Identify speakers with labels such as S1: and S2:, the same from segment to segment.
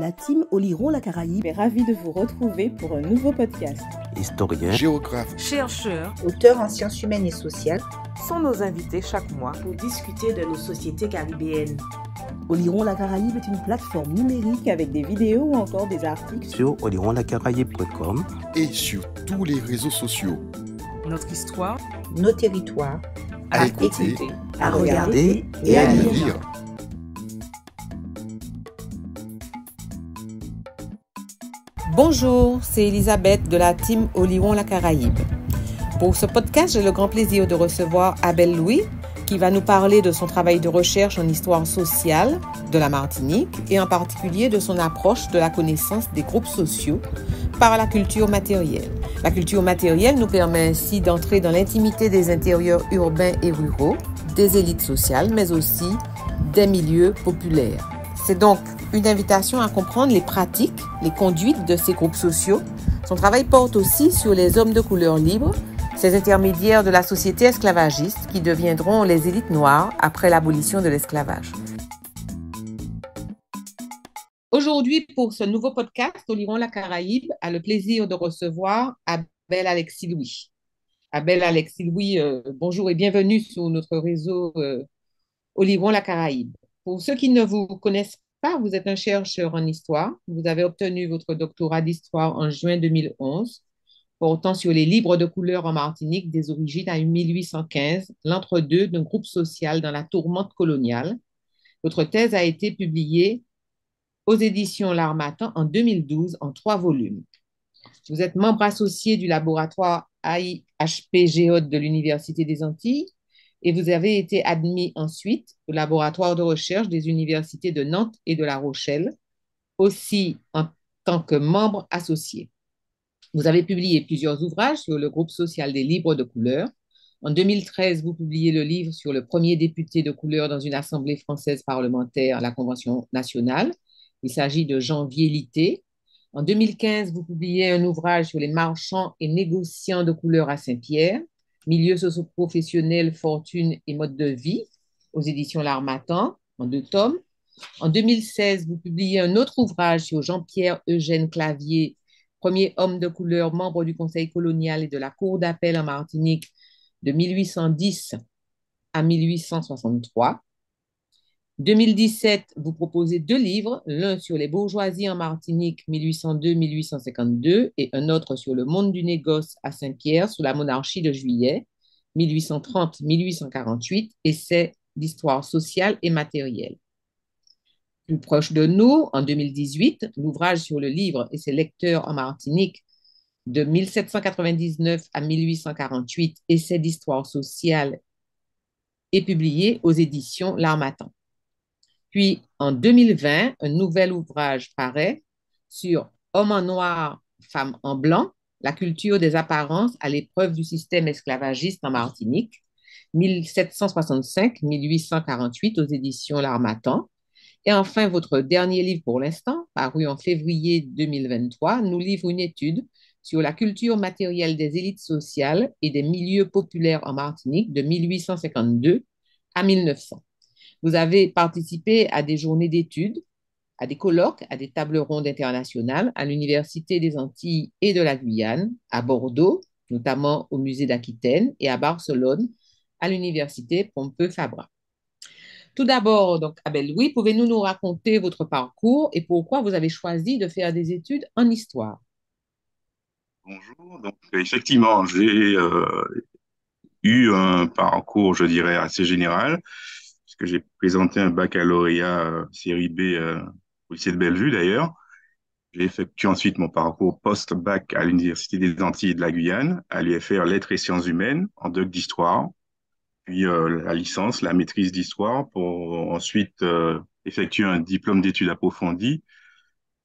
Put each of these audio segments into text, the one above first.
S1: La team Oliron la Caraïbe est ravie de vous retrouver pour un nouveau podcast.
S2: Historien, géographe,
S1: chercheur, auteur en sciences humaines et sociales sont nos invités chaque mois pour discuter de nos sociétés caribéennes. Oliron la Caraïbe est une plateforme numérique avec des vidéos ou encore des articles
S2: sur olironlacaraïbe.com et sur tous les réseaux sociaux.
S1: Notre histoire, nos territoires,
S2: à, écouter, à regarder et à lire.
S1: Bonjour, c'est Elisabeth de la team Oliwon La Caraïbe. Pour ce podcast, j'ai le grand plaisir de recevoir Abel Louis, qui va nous parler de son travail de recherche en histoire sociale de la Martinique et en particulier de son approche de la connaissance des groupes sociaux par la culture matérielle. La culture matérielle nous permet ainsi d'entrer dans l'intimité des intérieurs urbains et ruraux, des élites sociales, mais aussi des milieux populaires. C'est donc une invitation à comprendre les pratiques, les conduites de ces groupes sociaux. Son travail porte aussi sur les hommes de couleur libres, ces intermédiaires de la société esclavagiste qui deviendront les élites noires après l'abolition de l'esclavage. Aujourd'hui, pour ce nouveau podcast, Oliron la Caraïbe a le plaisir de recevoir Abel Alexis Louis. Abel Alexis Louis, euh, bonjour et bienvenue sur notre réseau euh, au Oliron la Caraïbe. Pour ceux qui ne vous connaissent vous êtes un chercheur en histoire. Vous avez obtenu votre doctorat d'histoire en juin 2011, portant sur les libres de couleur en Martinique des origines à 1815, l'entre-deux d'un groupe social dans la tourmente coloniale. Votre thèse a été publiée aux éditions L'Armatan en 2012 en trois volumes. Vous êtes membre associé du laboratoire IHPGO de l'Université des Antilles et vous avez été admis ensuite au laboratoire de recherche des universités de Nantes et de La Rochelle, aussi en tant que membre associé. Vous avez publié plusieurs ouvrages sur le groupe social des libres de couleur. En 2013, vous publiez le livre sur le premier député de couleur dans une assemblée française parlementaire, la Convention nationale. Il s'agit de Jean Vielité. En 2015, vous publiez un ouvrage sur les marchands et négociants de couleur à Saint-Pierre. Milieux socioprofessionnel, fortune et mode de vie aux éditions L'Armatan en deux tomes. En 2016, vous publiez un autre ouvrage sur Jean-Pierre Eugène Clavier, premier homme de couleur, membre du Conseil colonial et de la Cour d'appel en Martinique de 1810 à 1863. 2017, vous proposez deux livres, l'un sur les bourgeoisies en Martinique 1802-1852 et un autre sur le monde du négoce à Saint-Pierre sous la monarchie de Juillet 1830-1848, essai d'histoire sociale et matérielle. Plus proche de nous, en 2018, l'ouvrage sur le livre et ses lecteurs en Martinique de 1799 à 1848, essai d'histoire sociale, est publié aux éditions L'Armatan. Puis, en 2020, un nouvel ouvrage paraît sur Homme en noir, femme en blanc, la culture des apparences à l'épreuve du système esclavagiste en Martinique, 1765-1848 aux éditions L'Armatan. Et enfin, votre dernier livre pour l'instant, paru en février 2023, nous livre une étude sur la culture matérielle des élites sociales et des milieux populaires en Martinique de 1852 à 1900. Vous avez participé à des journées d'études, à des colloques, à des tables rondes internationales à l'Université des Antilles et de la Guyane, à Bordeaux, notamment au musée d'Aquitaine, et à Barcelone, à l'Université Pompeu Fabra. Tout d'abord, donc, Abel Louis, pouvez-nous nous raconter votre parcours et pourquoi vous avez choisi de faire des études en histoire
S2: Bonjour. Donc, effectivement, j'ai euh, eu un parcours, je dirais, assez général j'ai présenté un baccalauréat euh, série B euh, au lycée de Bellevue d'ailleurs. J'ai effectué ensuite mon parcours post-bac à l'Université des Antilles et de la Guyane, à l'UFR Lettres et Sciences Humaines, en doc d'histoire, puis euh, la licence, la maîtrise d'histoire, pour ensuite effectuer un diplôme d'études approfondies,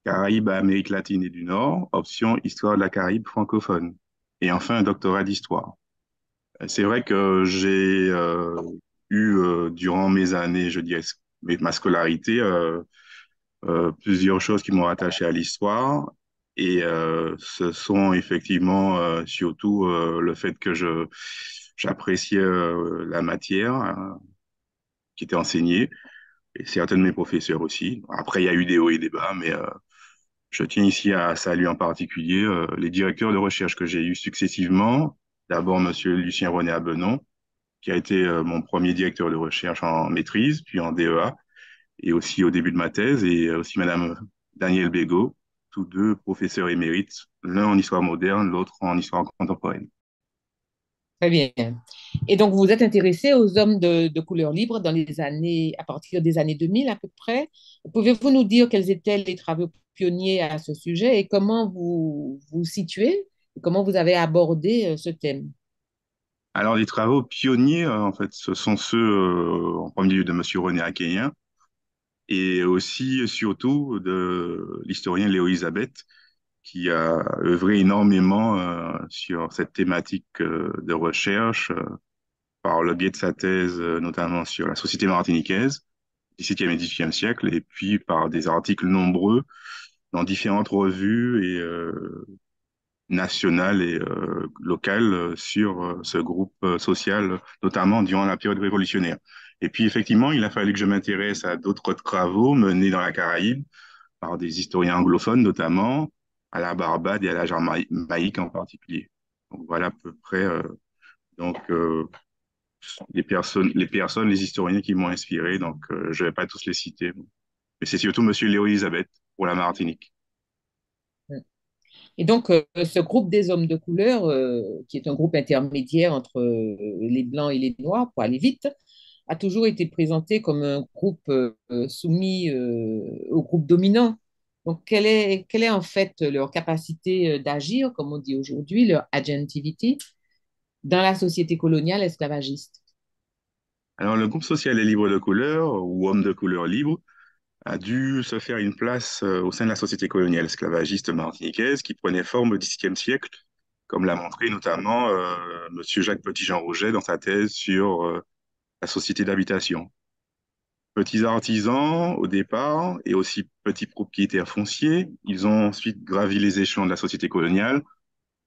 S2: Caraïbes Amérique latine et du Nord, option Histoire de la Caraïbe francophone, et enfin un doctorat d'histoire. C'est vrai que j'ai eu euh, durant mes années, je dirais, ma scolarité, euh, euh, plusieurs choses qui m'ont attaché à l'histoire. Et euh, ce sont effectivement surtout le fait que je j'appréciais la matière qui était enseignée et certains de mes professeurs aussi. Après, il y a eu des hauts et des bas, mais je tiens ici à saluer en particulier les directeurs de recherche que j'ai eus successivement. D'abord, Monsieur Lucien René Abenon, qui a été euh, mon premier directeur de recherche en maîtrise, puis en DEA, et aussi au début de ma thèse, et euh, aussi Madame Danielle Bégaud, tous deux professeurs émérites, l'un en histoire moderne, l'autre en histoire contemporaine.
S1: Très bien. Et donc, vous êtes intéressé aux hommes de, couleur libre dans les années, à partir des années 2000 à peu près. Pouvez-vous nous dire quels étaient les travaux pionniers à ce sujet et comment vous vous situez, comment vous avez abordé euh, ce thème
S2: alors, les travaux pionniers, euh, en fait, ce sont ceux, euh, en premier lieu, de M. René Aquénien et aussi, surtout, de l'historien Léo Isabeth, qui a œuvré énormément euh, sur cette thématique de recherche par le biais de sa thèse, notamment sur la société martiniquaise du e et 18e siècle, et puis par des articles nombreux dans différentes revues et nationale et euh, locale euh, sur euh, ce groupe euh, social, notamment durant la période révolutionnaire. Et puis effectivement, il a fallu que je m'intéresse à d'autres travaux menés dans la Caraïbe par des historiens anglophones notamment, à la Barbade et à la Jamaïque en particulier. Donc voilà à peu près donc, les, personnes, les personnes, les historiens qui m'ont inspiré. Donc je ne vais pas tous les citer. Mais c'est surtout M. Léo Elisabeth pour la Martinique.
S1: Et donc, euh, ce groupe des hommes de couleur, euh, qui est un groupe intermédiaire entre euh, les blancs et les noirs, pour aller vite, a toujours été présenté comme un groupe soumis au groupe dominant. Donc, quelle est, quelle est en fait leur capacité d'agir, comme on dit aujourd'hui, leur agentivité, dans la société coloniale esclavagiste
S2: Alors, le groupe social est libre de couleur, ou hommes de couleur libre, a dû se faire une place euh, au sein de la société coloniale esclavagiste martiniquaise qui prenait forme au XVIIe siècle, comme l'a montré notamment euh, M. Jacques Petit-Jean Rouget dans sa thèse sur euh, la société d'habitation. Petits artisans au départ et aussi petits propriétaires fonciers, ils ont ensuite gravi les échelons de la société coloniale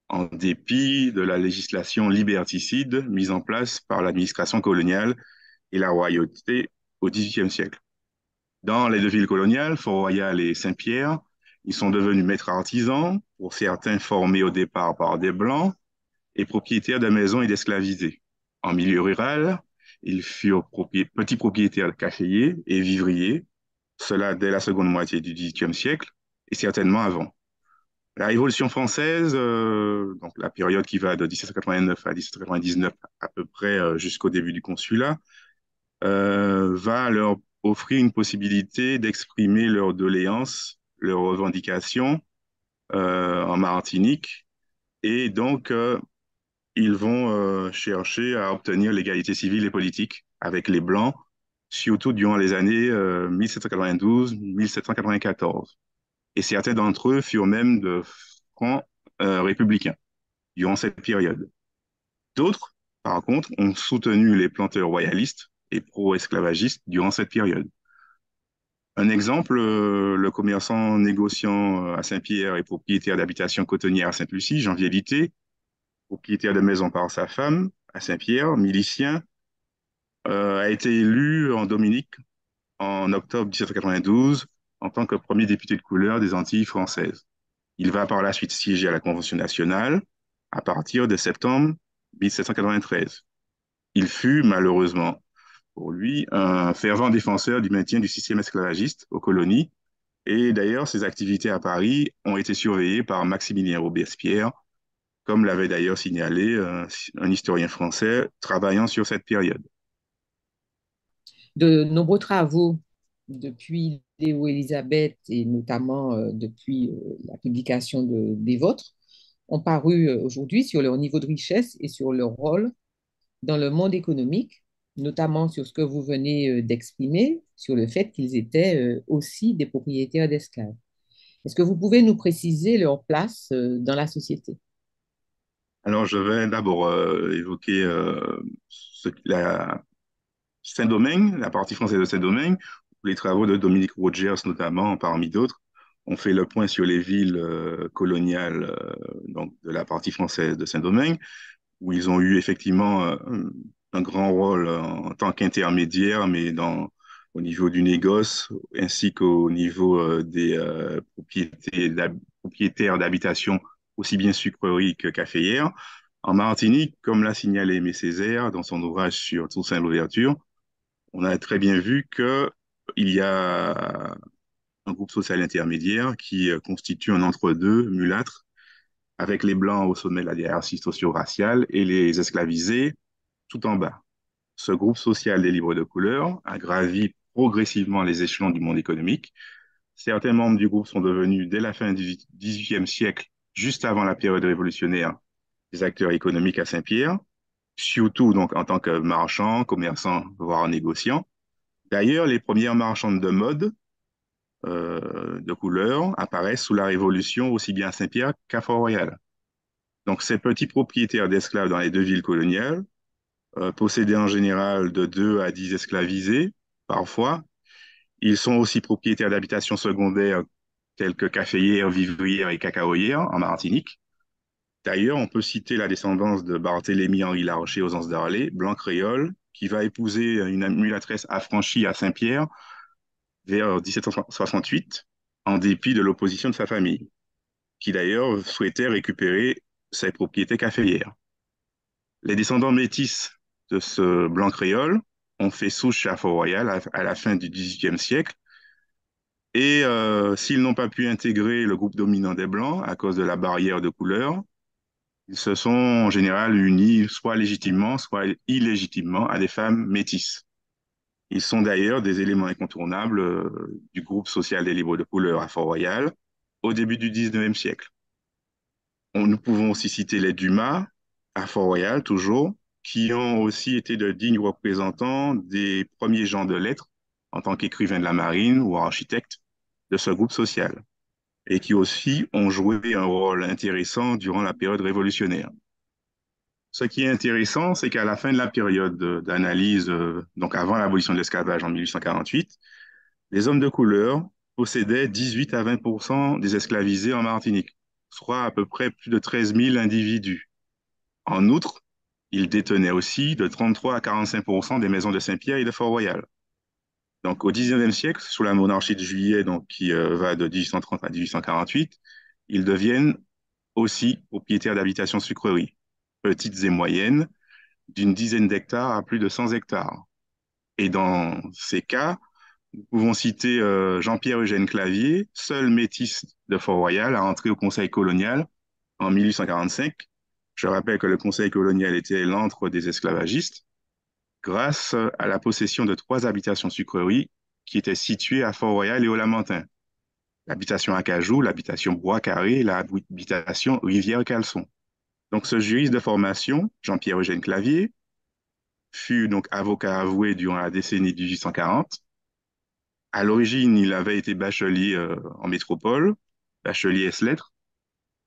S2: en dépit de la législation liberticide mise en place par l'administration coloniale et la royauté au XVIIIe siècle. Dans les deux villes coloniales, Fort-Royal et Saint-Pierre, ils sont devenus maîtres artisans, pour certains formés au départ par des Blancs, et propriétaires de maisons et d'esclavisés. En milieu rural, ils furent petits propriétaires caféiers et vivriers, cela dès la seconde moitié du XVIIIe siècle et certainement avant. La Révolution française, euh, donc la période qui va de 1789 à 1799 à peu près euh, jusqu'au début du consulat, euh, va leur offrir une possibilité d'exprimer leurs doléances, leurs revendications euh, en Martinique. Et donc, euh, ils vont euh, chercher à obtenir l'égalité civile et politique avec les Blancs, surtout durant les années 1792-1794. Et certains d'entre eux furent même de francs républicains durant cette période. D'autres, par contre, ont soutenu les planteurs royalistes et pro-esclavagistes durant cette période. Un exemple, euh, le commerçant négociant euh, à Saint-Pierre et propriétaire d'habitation cotonnière à saint lucie Jean Vité, propriétaire de maison par sa femme à Saint-Pierre, milicien, euh, a été élu en Dominique en octobre 1792 en tant que premier député de couleur des Antilles françaises. Il va par la suite siéger à la Convention nationale à partir de septembre 1793. Il fut malheureusement pour lui un fervent défenseur du maintien du système esclavagiste aux colonies. Et d'ailleurs, ses activités à Paris ont été surveillées par Maximilien Robespierre, comme l'avait d'ailleurs signalé euh, un, historien français travaillant sur cette période.
S1: De nombreux travaux depuis Léo Elisabeth et notamment euh, depuis euh, la publication des vôtres ont paru aujourd'hui sur leur niveau de richesse et sur leur rôle dans le monde économique notamment sur ce que vous venez euh, d'exprimer, sur le fait qu'ils étaient euh, aussi des propriétaires d'esclaves. Est-ce que vous pouvez nous préciser leur place euh, dans la société
S2: Alors, je vais d'abord évoquer ce, la Saint-Domingue, la partie française de Saint-Domingue, où les travaux de Dominique Rogers, notamment, parmi d'autres, ont fait le point sur les villes coloniales donc de la partie française de Saint-Domingue, où ils ont eu effectivement un grand rôle en, tant qu'intermédiaire, mais dans, au niveau du négoce ainsi qu'au niveau euh, des euh, propriétaires d'habitations aussi bien sucreries que caféières. En Martinique, comme l'a signalé Aimé Césaire dans son ouvrage sur Toussaint l'ouverture, on a très bien vu que il y a un groupe social intermédiaire qui euh, constitue un entre-deux mulâtre avec les blancs au sommet de la hiérarchie socio-raciale et les esclavisés tout en bas. Ce groupe social des libres de couleur a gravi progressivement les échelons du monde économique. Certains membres du groupe sont devenus, dès la fin du XVIIIe siècle, juste avant la période révolutionnaire, des acteurs économiques à Saint-Pierre, surtout donc en tant que marchands, commerçants, voire négociants. D'ailleurs, les premières marchandes de mode euh, de couleur apparaissent sous la Révolution aussi bien à Saint-Pierre qu'à Fort-Royal. Donc, ces petits propriétaires d'esclaves dans les deux villes coloniales euh, possédés en général de 2 à 10 esclavisés, parfois. Ils sont aussi propriétaires d'habitations secondaires telles que caféières, vivrières et cacaoyères en Martinique. D'ailleurs, on peut citer la descendance de barthélémy Henri Larocher aux Anses d'Arlé, blanc créole, qui va épouser une mulatresse affranchie à Saint-Pierre vers 1768, en dépit de l'opposition de sa famille, qui d'ailleurs souhaitait récupérer ses propriétés caféières. Les descendants métis de ce blanc créole. ont fait souche à Fort-Royal à, la fin du XVIIIe siècle. Et euh, s'ils n'ont pas pu intégrer le groupe dominant des Blancs à cause de la barrière de couleur, ils se sont en général unis soit légitimement, soit illégitimement à des femmes métisses. Ils sont d'ailleurs des éléments incontournables euh, du groupe social des libres de couleur à Fort-Royal au début du XIXe siècle. nous pouvons aussi citer les Dumas à Fort-Royal toujours, qui ont aussi été de dignes représentants des premiers gens de lettres en tant qu'écrivains de la marine ou architectes de ce groupe social, et qui aussi ont joué un rôle intéressant durant la période révolutionnaire. Ce qui est intéressant, c'est qu'à la fin de la période d'analyse, donc avant l'abolition de l'esclavage en 1848, les hommes de couleur possédaient 18 à 20 des esclavisés en Martinique, soit à peu près plus de 13 000 individus. En outre, il détenait aussi de 33 à 45 des maisons de Saint-Pierre et de Fort-Royal. Donc, au XIXe siècle, sous la monarchie de Juillet, donc, qui euh, va de 1830 à 1848, ils deviennent aussi propriétaires d'habitations sucreries, petites et moyennes, d'une dizaine d'hectares à plus de 100 hectares. Et dans ces cas, nous pouvons citer euh, Jean-Pierre Eugène Clavier, seul métis de Fort-Royal à entrer au Conseil colonial en 1845, je rappelle que le conseil colonial était l'antre des esclavagistes grâce à la possession de trois habitations sucreries qui étaient situées à Fort-Royal et au Lamentin. L'habitation Acajou, l'habitation Bois-Carré et l'habitation Rivière-Calçon. Donc ce juriste de formation, Jean-Pierre Eugène Clavier, fut donc avocat avoué durant la décennie 1840. À l'origine, il avait été bachelier euh, en métropole, bachelier S-lettres,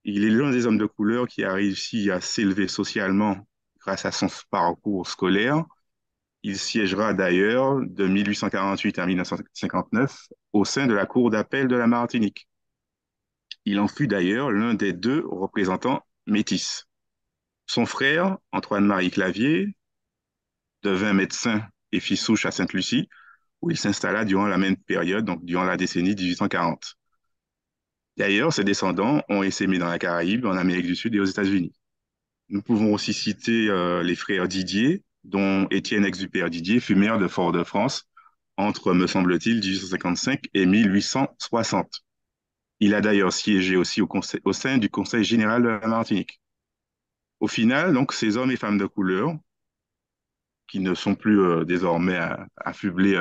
S2: il est l'un des hommes de couleur qui a réussi à s'élever socialement grâce à son parcours scolaire. Il siégera d'ailleurs de 1848 à 1959 au sein de la Cour d'appel de la Martinique. Il en fut d'ailleurs l'un des deux représentants métis. Son frère, Antoine-Marie Clavier, devint médecin et fit souche à Sainte-Lucie, où il s'installa durant la même période, donc durant la décennie 1840. D'ailleurs, ses descendants ont essaimé dans la Caraïbe, en Amérique du Sud et aux États-Unis. Nous pouvons aussi citer euh, les frères Didier, dont Étienne Exupère Didier fut maire de Fort-de-France entre, me semble-t-il, 1855 et 1860. Il a d'ailleurs siégé aussi au, sein du Conseil général de la Martinique. Au final, donc, ces hommes et femmes de couleur, qui ne sont plus euh, désormais euh, affublés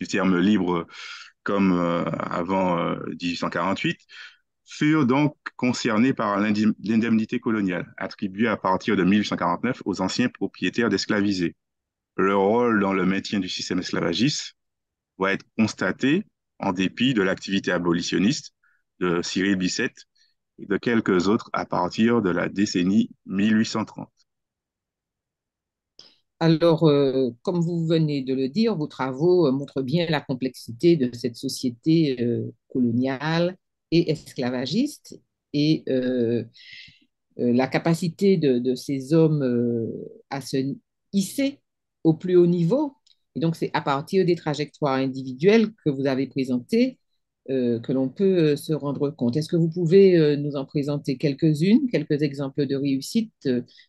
S2: du terme libre comme euh, avant 1848, euh, furent donc concernés par l'indemnité coloniale, attribuée à partir de 1849 aux anciens propriétaires d'esclavisés. Leur rôle dans le maintien du système esclavagiste va être constaté en dépit de l'activité abolitionniste de Cyril Bisset et de quelques autres à partir de la décennie 1830.
S1: Alors, euh, comme vous venez de le dire, vos travaux euh, montrent bien la complexité de cette société euh, coloniale et esclavagiste et la capacité de, de ces hommes à se hisser au plus haut niveau. Et donc, c'est à partir des trajectoires individuelles que vous avez présentées euh, que l'on peut euh, se rendre compte. Est-ce que vous pouvez euh, nous en présenter quelques-unes, quelques exemples de réussite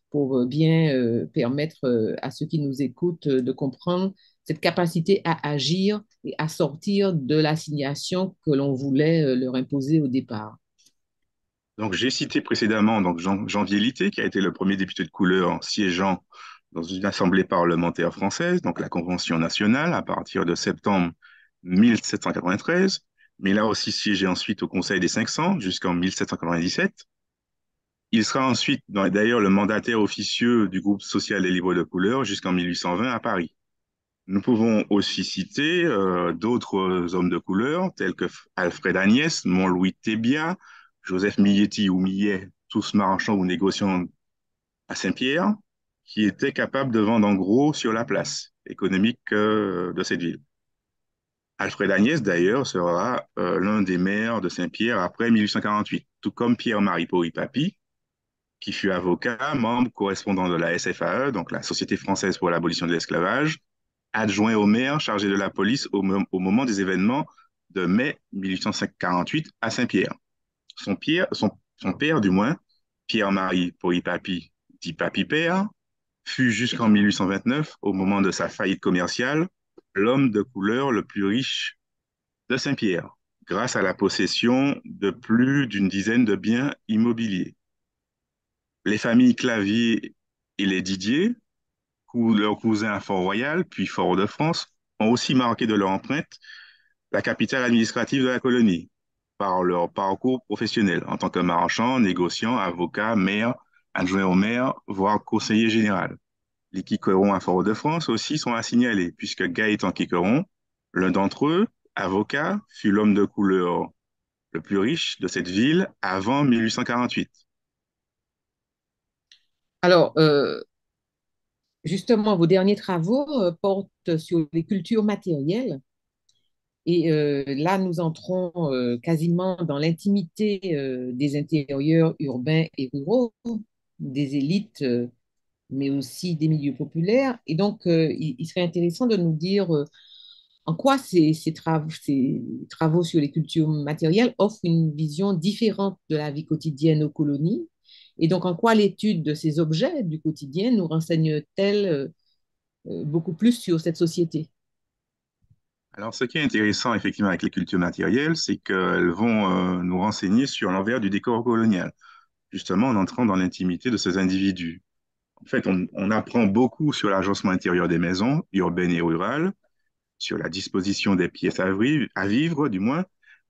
S1: pour bien permettre à ceux qui nous écoutent de comprendre cette capacité à agir et à sortir de l'assignation que l'on voulait leur imposer au départ.
S2: Donc j'ai cité précédemment donc Jean, Jean qui a été le premier député de couleur en siégeant dans une assemblée parlementaire française, donc la Convention nationale, à partir de septembre 1793 mais là aussi siégé ensuite au Conseil des 500 jusqu'en 1797. Il sera ensuite d'ailleurs le mandataire officieux du groupe social des libres de couleur jusqu'en 1820 à Paris. Nous pouvons aussi citer euh, d'autres hommes de couleur tels que Alfred Agnès, Mont-Louis Thébia, Joseph Milletti ou Millet, tous marchands ou négociants à Saint-Pierre, qui étaient capables de vendre en gros sur la place économique euh, de cette ville. Alfred Agnès, d'ailleurs, sera euh, l'un des maires de Saint-Pierre après 1848, tout comme Pierre-Marie pori qui fut avocat, membre correspondant de la SFAE, donc la Société française pour l'abolition de l'esclavage, adjoint au maire chargé de la police au, moment des événements de mai 1848 à Saint-Pierre. Son, son, père, du moins, Pierre-Marie pori dit Papi-Père, fut jusqu'en 1829, au moment de sa faillite commerciale, l'homme de couleur le plus riche de Saint-Pierre, grâce à la possession de plus d'une dizaine de biens immobiliers. Les familles Clavier et les Didier, leurs cousins à Fort-Royal, puis Fort-de-France, ont aussi marqué de leur empreinte la capitale administrative de la colonie par leur parcours professionnel en tant que marchand, négociant, avocat, maire, adjoint au maire, voire conseiller général les Quiqueron à Fort-de-France aussi sont à signaler, puisque Gaëtan Quiqueron, l'un d'entre eux, avocat, fut l'homme de couleur le plus riche de cette ville avant 1848.
S1: Alors, euh, justement, vos derniers travaux euh, portent sur les cultures matérielles. Et euh, là, nous entrons quasiment dans l'intimité des intérieurs urbains et ruraux, des élites mais aussi des milieux populaires. Et donc, euh, il, serait intéressant de nous dire euh, en quoi ces, travaux, ces, travaux, sur les cultures matérielles offrent une vision différente de la vie quotidienne aux colonies, et donc en quoi l'étude de ces objets du quotidien nous renseigne-t-elle euh, beaucoup plus sur cette société.
S2: Alors, ce qui est intéressant, effectivement, avec les cultures matérielles, c'est qu'elles vont nous renseigner sur l'envers du décor colonial, justement en entrant dans l'intimité de ces individus en fait, on, apprend beaucoup sur l'agencement intérieur des maisons, urbaines et rurales, sur la disposition des pièces à, vivre, du moins,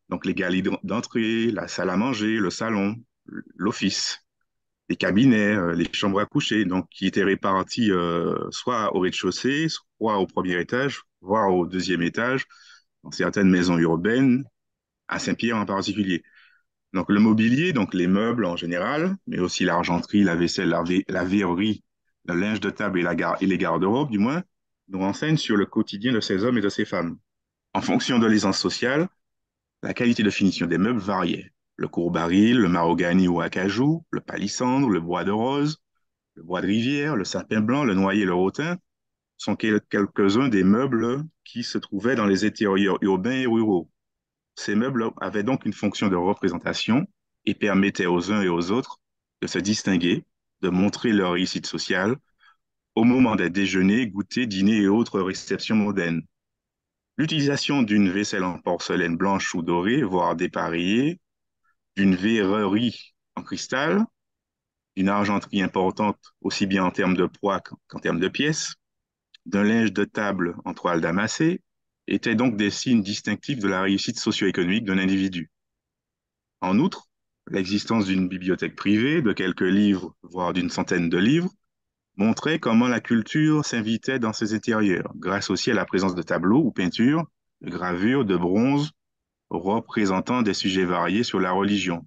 S2: donc les galeries d'entrée, la salle à manger, le salon, l'office, les cabinets, euh, les chambres à coucher, donc qui étaient réparties euh, soit au rez-de-chaussée, soit au premier étage, voire au deuxième étage, dans certaines maisons urbaines, à Saint-Pierre en particulier. Donc le mobilier, donc les meubles en général, mais aussi l'argenterie, la vaisselle, la, verrerie, le linge de table et, les garde-robes, du moins, nous renseignent sur le quotidien de ces hommes et de ces femmes. En fonction de l'aisance sociale, la qualité de finition des meubles variait. Le courbaril, le marogani ou acajou, le palissandre, le bois de rose, le bois de rivière, le sapin blanc, le noyer, le rotin sont quelques-uns des meubles qui se trouvaient dans les intérieurs urbains et ruraux. Ces meubles avaient donc une fonction de représentation et permettaient aux uns et aux autres de se distinguer, de montrer leur réussite sociale au moment des déjeuners, goûters, dîners et autres réceptions modernes. L'utilisation d'une vaisselle en porcelaine blanche ou dorée, voire dépareillée, d'une verrerie en cristal, d'une argenterie importante aussi bien en termes de poids qu'en termes de pièces, d'un linge de table en toile damassée, étaient donc des signes distinctifs de la réussite socio-économique d'un individu. En outre, l'existence d'une bibliothèque privée de quelques livres, voire d'une centaine de livres, montrait comment la culture s'invitait dans ses intérieurs, grâce aussi à la présence de tableaux ou peintures, de gravures, de bronze représentant des sujets variés sur la religion,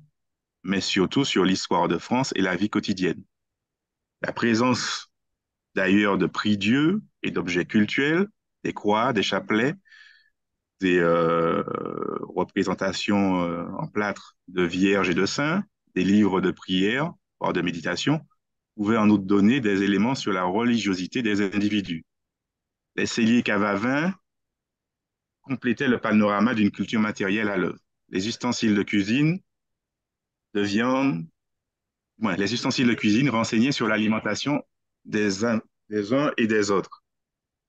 S2: mais surtout sur l'histoire de France et la vie quotidienne. La présence d'ailleurs de prix dieu et d'objets cultuels, des croix, des chapelets, des euh, représentations euh, en plâtre de vierges et de saints, des livres de prière, voire de méditation, pouvaient en outre donner des éléments sur la religiosité des individus. Les celliers cavavins complétaient le panorama d'une culture matérielle à l'œuvre. Les ustensiles de cuisine de viande, les ustensiles de cuisine renseignaient sur l'alimentation des des uns et des autres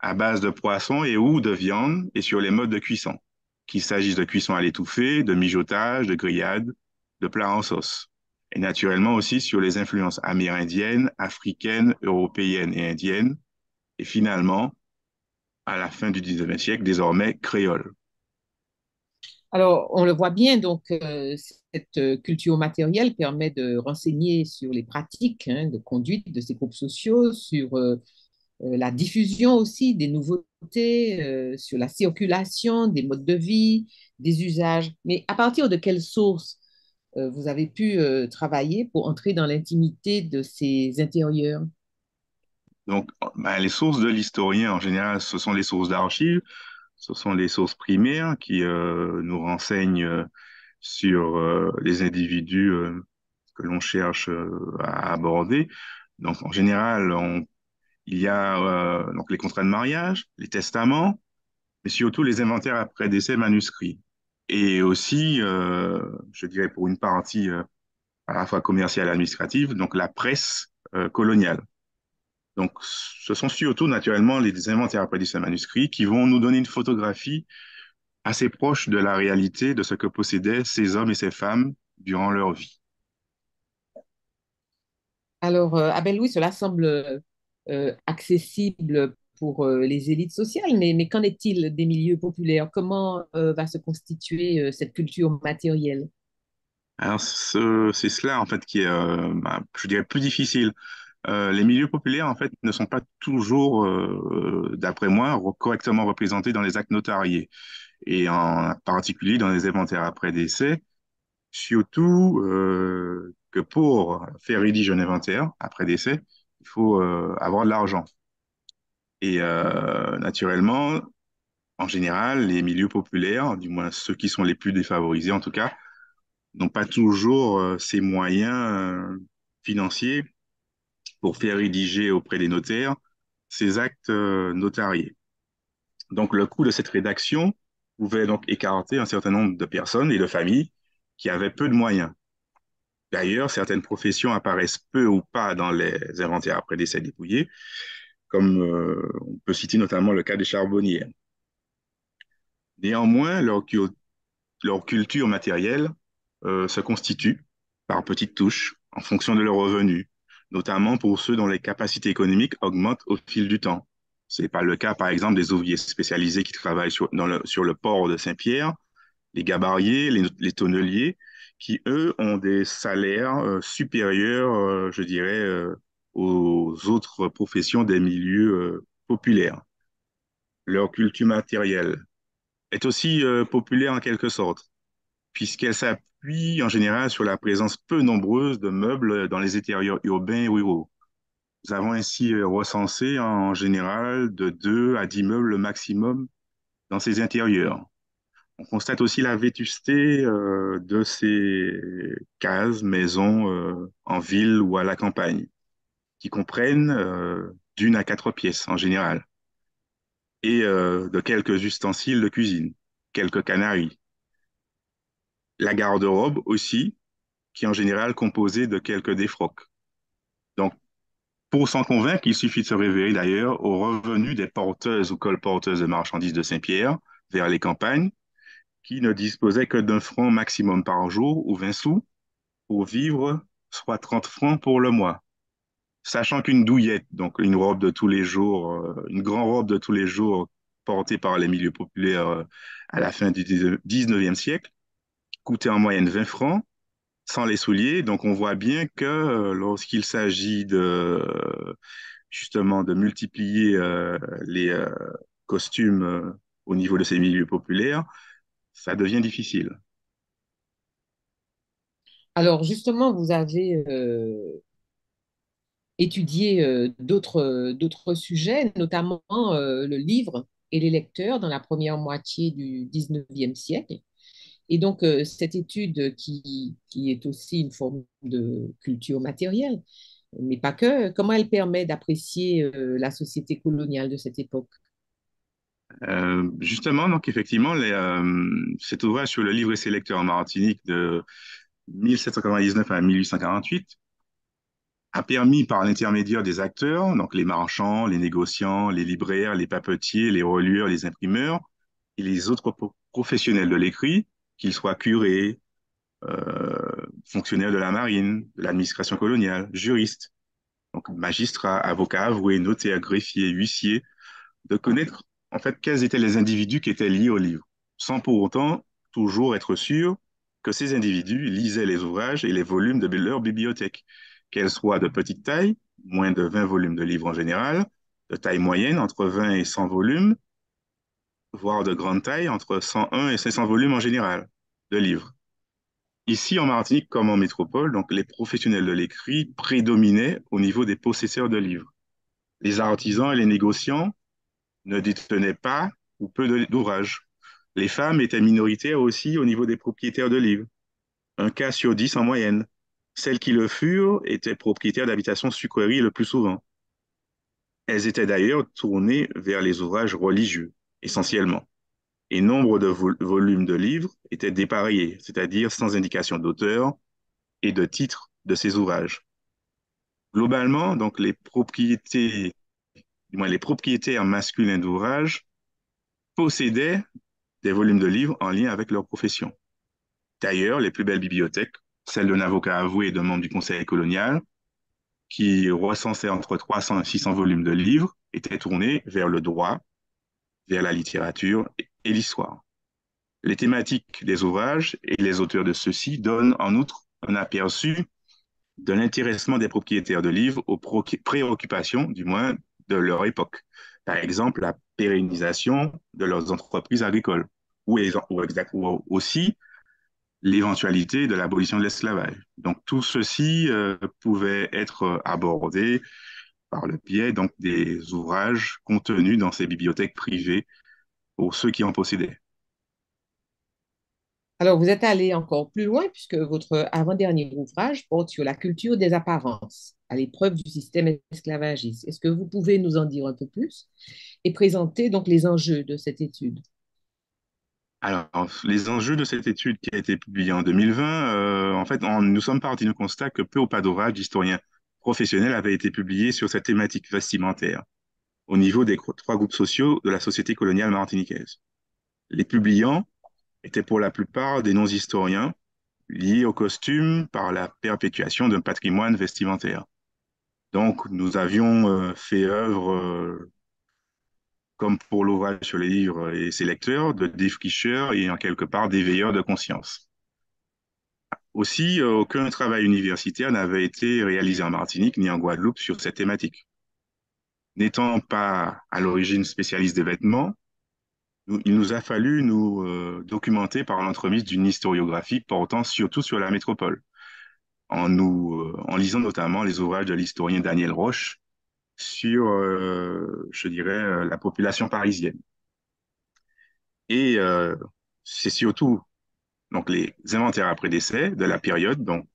S2: à base de poisson et ou de viande et sur les modes de cuisson, qu'il s'agisse de cuisson à l'étouffée, de mijotage, de grillade, de plats en sauce. Et naturellement aussi sur les influences amérindiennes, africaines, européennes et indiennes. Et finalement, à la fin du 19e siècle, désormais créole.
S1: Alors, on le voit bien, donc, euh, cette euh, culture matérielle permet de renseigner sur les pratiques hein, de conduite de ces groupes sociaux, sur euh, euh, la diffusion aussi des nouveautés, euh, sur la circulation, des modes de vie, des usages. Mais à partir de quelles sources euh, vous avez pu travailler pour entrer dans l'intimité de ces intérieurs
S2: Donc, ben, les sources de l'historien, en général, ce sont les sources d'archives, ce sont les sources primaires qui nous renseignent sur les individus que l'on cherche à aborder. Donc, en général, on il y a euh, donc les contrats de mariage, les testaments, mais surtout les inventaires après décès manuscrits. Et aussi, euh, je dirais pour une partie euh, à la fois commerciale et administrative, donc la presse coloniale. Donc, ce sont surtout naturellement les inventaires après décès manuscrits qui vont nous donner une photographie assez proche de la réalité de ce que possédaient ces hommes et ces femmes durant leur vie.
S1: Alors, Abel Louis, cela semble euh, accessible pour euh, les élites sociales, mais, mais qu'en est-il des milieux populaires Comment euh, va se constituer cette culture matérielle
S2: c'est cela en fait qui est, bah, je dirais, plus difficile. les milieux populaires, en fait, ne sont pas toujours, d'après moi, correctement représentés dans les actes notariés, et en particulier dans les inventaires après décès, surtout que pour faire rédiger un inventaire après décès, il faut euh, avoir de l'argent. Et euh, naturellement, en général, les milieux populaires, du moins ceux qui sont les plus défavorisés en tout cas, n'ont pas toujours euh, ces moyens financiers pour faire rédiger auprès des notaires ces actes notariés. Donc le coût de cette rédaction pouvait donc écarter un certain nombre de personnes et de familles qui avaient peu de moyens. D'ailleurs, certaines professions apparaissent peu ou pas dans les inventaires après décès dépouillés, comme euh, on peut citer notamment le cas des charbonniers. Néanmoins, leur, culture matérielle euh, se constitue par petites touches en fonction de leurs revenus, notamment pour ceux dont les capacités économiques augmentent au fil du temps. Ce n'est pas le cas, par exemple, des ouvriers spécialisés qui travaillent sur le port de Saint-Pierre, les gabariers, les, tonneliers, qui, eux, ont des salaires euh, supérieurs, euh, je dirais, euh, aux autres professions des milieux populaires. Leur culture matérielle est aussi populaire en quelque sorte, puisqu'elle s'appuie en général sur la présence peu nombreuse de meubles dans les intérieurs urbains et ruraux. Nous avons ainsi recensé en général de 2 à 10 meubles maximum dans ces intérieurs on constate aussi la vétusté euh, de ces cases, maisons euh, en ville ou à la campagne, qui comprennent euh, d'une à quatre pièces en général, et de quelques ustensiles de cuisine, quelques canaries. La garde-robe aussi, qui en général composée de quelques défroques. Donc, pour s'en convaincre, il suffit de se révéler d'ailleurs aux revenus des porteuses ou colporteuses de marchandises de Saint-Pierre vers les campagnes qui ne disposait que d'un franc maximum par jour ou 20 sous pour vivre, soit 30 francs pour le mois. Sachant qu'une douillette, donc une robe de tous les jours, euh, une grande robe de tous les jours portée par les milieux populaires euh, à la fin du 19e siècle, coûtait en moyenne 20 francs sans les souliers. Donc on voit bien que euh, lorsqu'il s'agit de justement de multiplier les costumes au niveau de ces milieux populaires, ça devient difficile.
S1: Alors justement, vous avez euh, étudié euh, d'autres d'autres sujets, notamment euh, le livre et les lecteurs dans la première moitié du 19e siècle. Et donc, cette étude qui, qui, est aussi une forme de culture matérielle, mais pas que, comment elle permet d'apprécier la société coloniale de cette époque
S2: euh, justement, donc effectivement, les, euh, cet ouvrage sur le livre et ses en Martinique de 1799 à 1848 a permis par l'intermédiaire des acteurs, donc les marchands, les négociants, les libraires, les papetiers, les relieurs, les imprimeurs et les autres professionnels de l'écrit, qu'ils soient curés, euh, fonctionnaires de la marine, de l'administration coloniale, juristes, donc magistrats, avocats, avoués, notaires, greffiers, huissiers, de connaître en fait, quels étaient les individus qui étaient liés au livre, sans pour autant toujours être sûr que ces individus lisaient les ouvrages et les volumes de leur bibliothèque, qu'elles soient de petite taille, moins de 20 volumes de livres en général, de taille moyenne, entre 20 et 100 volumes, voire de grande taille, entre 101 et 500 volumes en général de livres. Ici, en Martinique comme en métropole, donc les professionnels de l'écrit prédominaient au niveau des possesseurs de livres. Les artisans et les négociants ne détenaient pas ou peu d'ouvrages. Les femmes étaient minoritaires aussi au niveau des propriétaires de livres, un cas sur dix en moyenne. Celles qui le furent étaient propriétaires d'habitations sucreries le plus souvent. Elles étaient d'ailleurs tournées vers les ouvrages religieux, essentiellement. Et nombre de volumes de livres étaient dépareillés, c'est-à-dire sans indication d'auteur et de titre de ces ouvrages. Globalement, donc, les propriétés les propriétaires masculins d'ouvrages, possédaient des volumes de livres en lien avec leur profession. D'ailleurs, les plus belles bibliothèques, celles d'un avocat avoué et de membre du Conseil colonial, qui recensait entre 300 et 600 volumes de livres, étaient tournées vers le droit, vers la littérature et l'histoire. Les thématiques des ouvrages et les auteurs de ceux-ci donnent en outre un aperçu de l'intéressement des propriétaires de livres aux préoccupations, du moins, de leur époque. Par exemple, la pérennisation de leurs entreprises agricoles ou, aussi l'éventualité de l'abolition de l'esclavage. Donc tout ceci euh, pouvait être euh, abordé par le biais donc, des ouvrages contenus dans ces bibliothèques privées pour ceux qui en possédaient.
S1: Alors, vous êtes allé encore plus loin puisque votre avant-dernier ouvrage porte sur la culture des apparences à l'épreuve du système esclavagiste. Est-ce que vous pouvez nous en dire un peu plus et présenter donc les enjeux de cette étude
S2: alors, les enjeux de cette étude qui a été publiée en 2020, euh, en fait, nous sommes partis du constat que peu ou pas d'ouvrages d'historiens professionnels avaient été publiés sur cette thématique vestimentaire au niveau des trois groupes sociaux de la société coloniale martiniquaise. Les publiants étaient pour la plupart des non-historiens liés au costume par la perpétuation d'un patrimoine vestimentaire. Donc, nous avions euh, fait œuvre, euh, comme pour l'ouvrage sur les livres et ses lecteurs, de défricheurs et en quelque part d'éveilleurs de conscience. Aussi, euh, aucun travail universitaire n'avait été réalisé en Martinique ni en Guadeloupe sur cette thématique. N'étant pas à l'origine spécialiste des vêtements, il nous a fallu nous documenter par l'entremise d'une historiographie portant surtout sur la métropole, en, nous, euh, en lisant notamment les ouvrages de l'historien Daniel Roche sur, euh, je dirais, euh, la population parisienne. Et c'est surtout donc, les inventaires après décès de la période, donc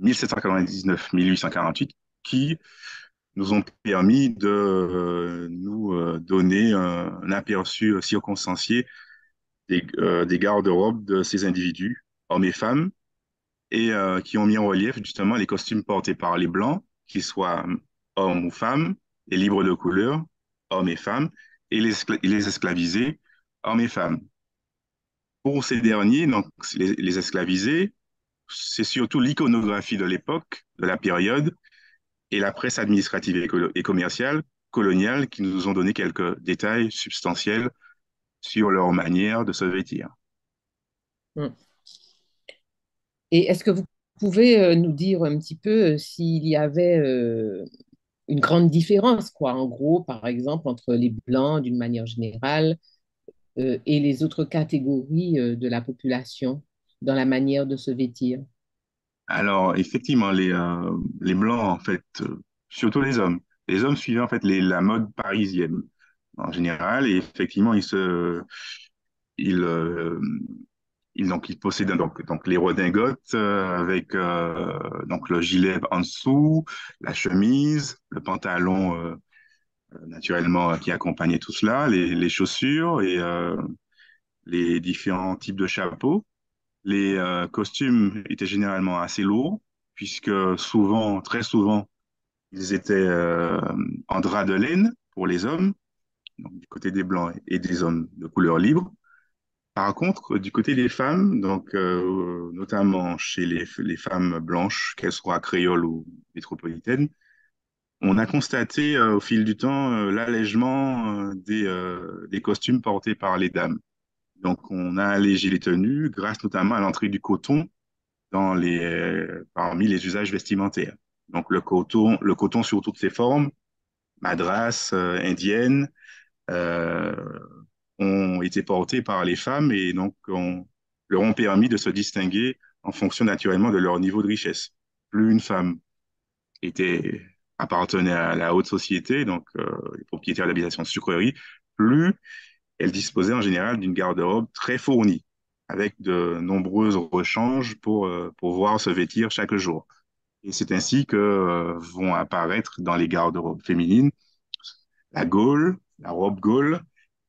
S2: 1799-1848, qui nous ont permis de nous donner un, aperçu aperçu circonstancié des, des garde-robes de ces individus, hommes et femmes, et euh, qui ont mis en relief justement les costumes portés par les Blancs, qu'ils soient hommes ou femmes, et libres de couleur, hommes et femmes, et les, les esclavisés, hommes et femmes. Pour ces derniers, donc les, les esclavisés, c'est surtout l'iconographie de l'époque, de la période, et la presse administrative et, commerciale coloniale qui nous ont donné quelques détails substantiels sur leur manière de se vêtir. Mm.
S1: Et est-ce que vous pouvez euh, nous dire un petit peu euh, s'il y avait euh, une grande différence, quoi, en gros, par exemple, entre les Blancs d'une manière générale et les autres catégories de la population dans la manière de se vêtir
S2: Alors, effectivement, les, les Blancs, en fait, surtout les hommes, les hommes suivaient en fait les, la mode parisienne en général, et effectivement, ils se... Ils, il, donc, donc, les redingotes euh, avec euh, donc le gilet en dessous, la chemise, le pantalon euh, naturellement qui accompagnait tout cela, les, chaussures et les différents types de chapeaux. Les costumes étaient généralement assez lourds puisque souvent, très souvent, ils étaient en drap de laine pour les hommes, du côté des blancs et des hommes de couleur libre par contre, euh, du côté des femmes, donc euh, notamment chez les, femmes blanches, qu'elles soient créoles ou métropolitaines, on a constaté euh, au fil du temps l'allègement des, costumes portés par les dames. Donc, on a allégé les tenues grâce notamment à l'entrée du coton dans les, parmi les usages vestimentaires. Donc, le coton, le coton sur toutes ses formes, madras, indienne, ont été portés par les femmes et donc leur ont permis de se distinguer en fonction naturellement de leur niveau de richesse. Plus une femme était appartenait à la haute société, donc euh, les propriétaires d'habitations de sucreries, plus elle disposait en général d'une garde-robe très fournie, avec de nombreuses rechanges pour euh, pour pouvoir se vêtir chaque jour. Et c'est ainsi que euh, vont apparaître dans les garde-robes féminines la gaule, la robe gaule,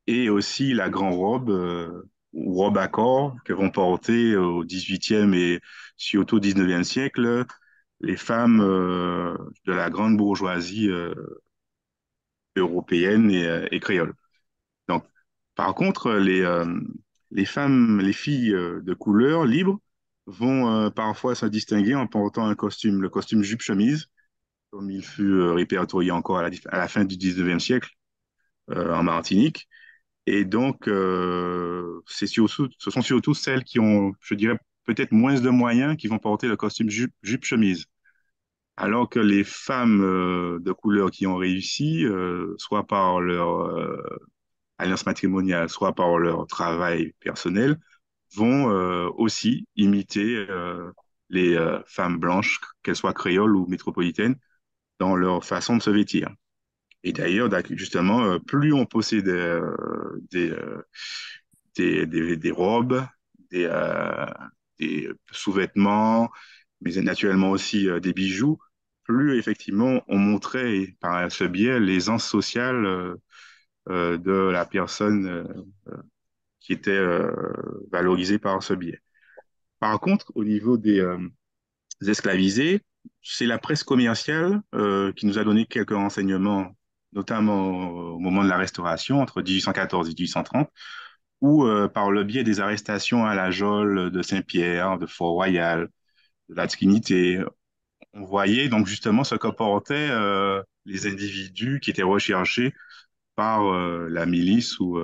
S2: et aussi la grande robe ou euh, robe à corps que vont porter euh, au XVIIIe et surtout au XIXe siècle les femmes euh, de la grande bourgeoisie européenne et, créole. Donc, par contre, les, les femmes, les filles de couleur libre vont parfois se distinguer en portant un costume, le costume jupe-chemise, comme il fut répertorié encore à la, fin du XIXe siècle. en Martinique, et donc, euh, ce sont surtout celles qui ont, je dirais, peut-être moins de moyens qui vont porter le costume jupe-chemise. Alors que les femmes euh, de couleur qui ont réussi, euh, soit par leur alliance matrimoniale, soit par leur travail personnel, vont aussi imiter les femmes blanches, qu'elles soient créoles ou métropolitaines, dans leur façon de se vêtir. Et d'ailleurs, justement, euh, plus on possédait euh, euh, des, des, robes, des, sous-vêtements, mais naturellement aussi des bijoux, plus effectivement on montrait par ce biais l'aisance sociale de la personne qui était valorisée par ce biais. Par contre, au niveau des, esclavisés, c'est la presse commerciale qui nous a donné quelques renseignements notamment au moment de la Restauration, entre 1814 et 1830, où, euh, par le biais des arrestations à la geôle de Saint-Pierre, de Fort-Royal, de la Trinité, on voyait donc justement ce que euh, les individus qui étaient recherchés par euh, la milice ou,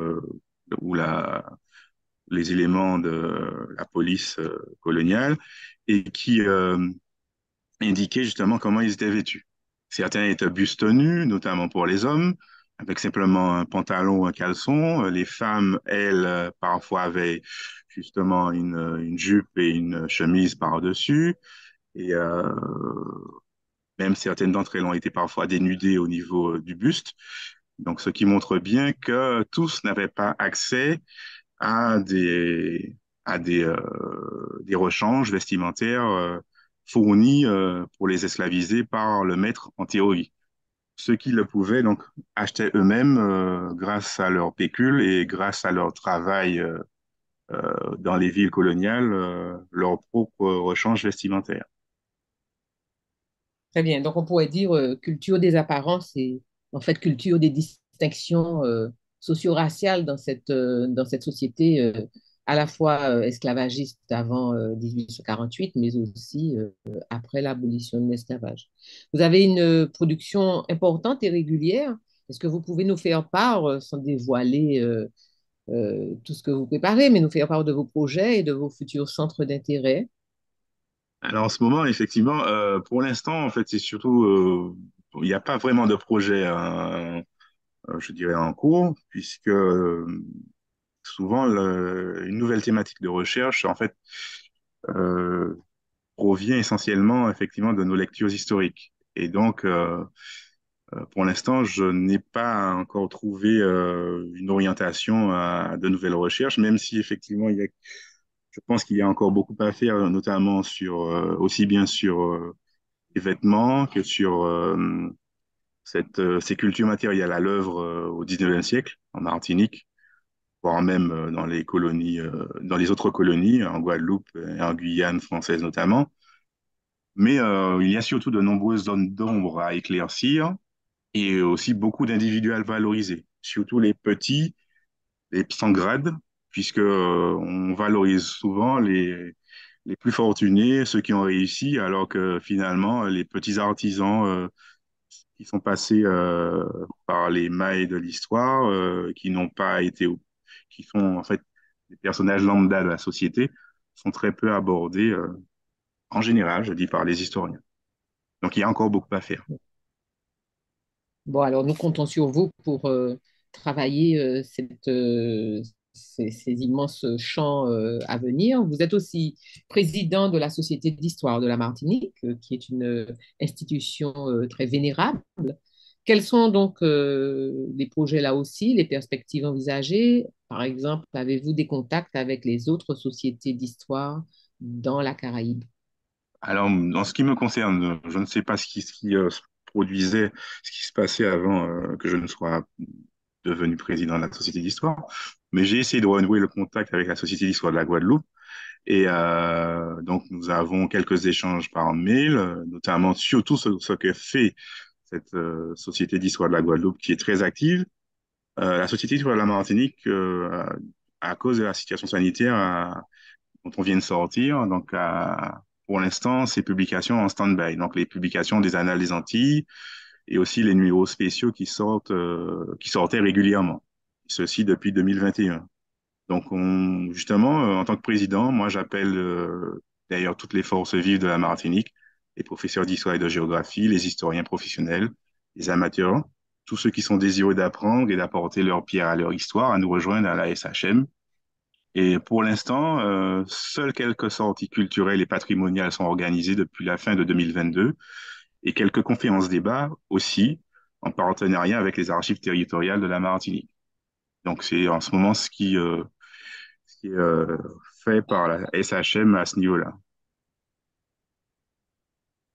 S2: ou la, les éléments de la police coloniale et qui indiquaient justement comment ils étaient vêtus. Certains étaient bustes nus, notamment pour les hommes, avec simplement un pantalon ou un caleçon. Euh, les femmes, elles, euh, parfois avaient justement euh, une, jupe et une chemise par-dessus. Et même certaines d'entre elles ont été parfois dénudées au niveau du buste. Donc, ce qui montre bien que tous n'avaient pas accès à des, à des, des rechanges vestimentaires fournis euh, pour les esclaviser par le maître en théorie. Ceux qui le pouvaient donc achetaient eux-mêmes euh, grâce à leur pécule et grâce à leur travail euh, dans les villes coloniales leur propre rechange vestimentaire.
S1: Très bien. Donc, on pourrait dire culture des apparences et en fait culture des distinctions socio-raciales dans cette, dans cette société à la fois euh, esclavagiste avant 1848, euh, mais aussi euh, après l'abolition de l'esclavage. Vous avez une production importante et régulière. Est-ce que vous pouvez nous faire part, sans dévoiler tout ce que vous préparez, mais nous faire part de vos projets et de vos futurs centres d'intérêt
S2: Alors en ce moment, effectivement, pour l'instant, en fait, c'est surtout, il n'y a pas vraiment de projet, hein, je dirais, en cours, puisque souvent, une nouvelle thématique de recherche, en fait, euh, provient essentiellement, effectivement, de nos lectures historiques. Et donc, euh, euh, pour l'instant, je n'ai pas encore trouvé une orientation à, de nouvelles recherches, même si, effectivement, il y a, je pense qu'il y a encore beaucoup à faire, notamment sur, aussi bien sur les vêtements que sur cette, ces cultures matérielles à l'œuvre au 19e siècle, en Martinique voire même euh, dans les colonies, euh, dans les autres colonies, en Guadeloupe et en Guyane française notamment. Mais euh, il y a surtout de nombreuses zones d'ombre à éclaircir et aussi beaucoup d'individuels valorisés, surtout les petits, les sans grade, puisque on valorise souvent les, les plus fortunés, ceux qui ont réussi, alors que finalement les petits artisans qui sont passés par les mailles de l'histoire, qui n'ont pas été qui sont en fait des personnages lambda de la société sont très peu abordés euh, en général, je dis, par les historiens. Donc il y a encore beaucoup à faire.
S1: Bon, alors nous comptons sur vous pour euh, travailler euh, cette, ces, ces, immenses champs à venir. Vous êtes aussi président de la Société d'histoire de la Martinique, qui est une institution très vénérable quels sont donc euh, les projets là aussi, les perspectives envisagées Par exemple, avez-vous des contacts avec les autres sociétés d'histoire dans la Caraïbe
S2: Alors, en ce qui me concerne, je ne sais pas ce qui, euh, se produisait, ce qui se passait avant euh, que je ne sois devenu président de la Société d'Histoire, mais j'ai essayé de renouer le contact avec la Société d'Histoire de la Guadeloupe. Et donc, nous avons quelques échanges par mail, notamment surtout ce, ce que fait cette euh, société d'histoire de la Guadeloupe qui est très active. Euh, la société d'histoire de la Martinique, euh, à, à cause de la situation sanitaire euh, dont on vient de sortir, donc à, pour l'instant, ces publications en stand-by, donc les publications des annales des Antilles et aussi les numéros spéciaux qui sortent, qui sortaient régulièrement, ceci depuis 2021. Donc, on, justement, en tant que président, moi, j'appelle d'ailleurs toutes les forces vives de la Martinique les professeurs d'histoire et de géographie, les historiens professionnels, les amateurs, tous ceux qui sont désireux d'apprendre et d'apporter leur pierre à leur histoire, à nous rejoindre à la SHM. Et pour l'instant, seuls seules quelques sorties culturelles et patrimoniales sont organisées depuis la fin de 2022 et quelques conférences débats aussi en partenariat avec les archives territoriales de la Martinique. Donc c'est en ce moment ce qui, euh, est euh, fait par la SHM à ce niveau-là.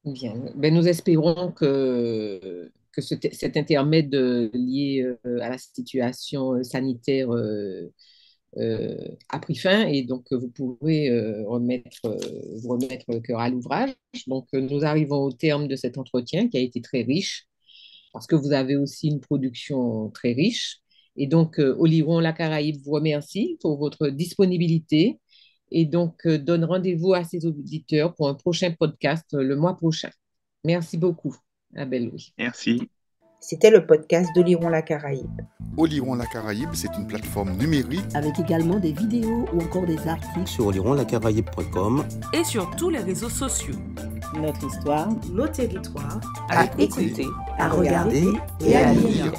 S1: Bien. Ben, nous espérons que, que cet intermède lié euh, à la situation euh, sanitaire euh, a pris fin et donc vous pourrez remettre, vous remettre le cœur à l'ouvrage. Donc nous arrivons au terme de cet entretien qui a été très riche parce que vous avez aussi une production très riche. Et donc Oliron La Caraïbe vous remercie pour votre disponibilité et donc euh, donne rendez-vous à ses auditeurs pour un prochain podcast euh, le mois prochain. Merci beaucoup, Abel Louis. Merci. C'était le podcast de d'Oliron la Caraïbe.
S2: Oliron la Caraïbe, c'est une plateforme numérique avec également des vidéos ou encore des articles sur olironlacaraïbe.com
S1: et sur tous les réseaux sociaux. Notre histoire, nos territoires, à écouter, à regarder et à lire.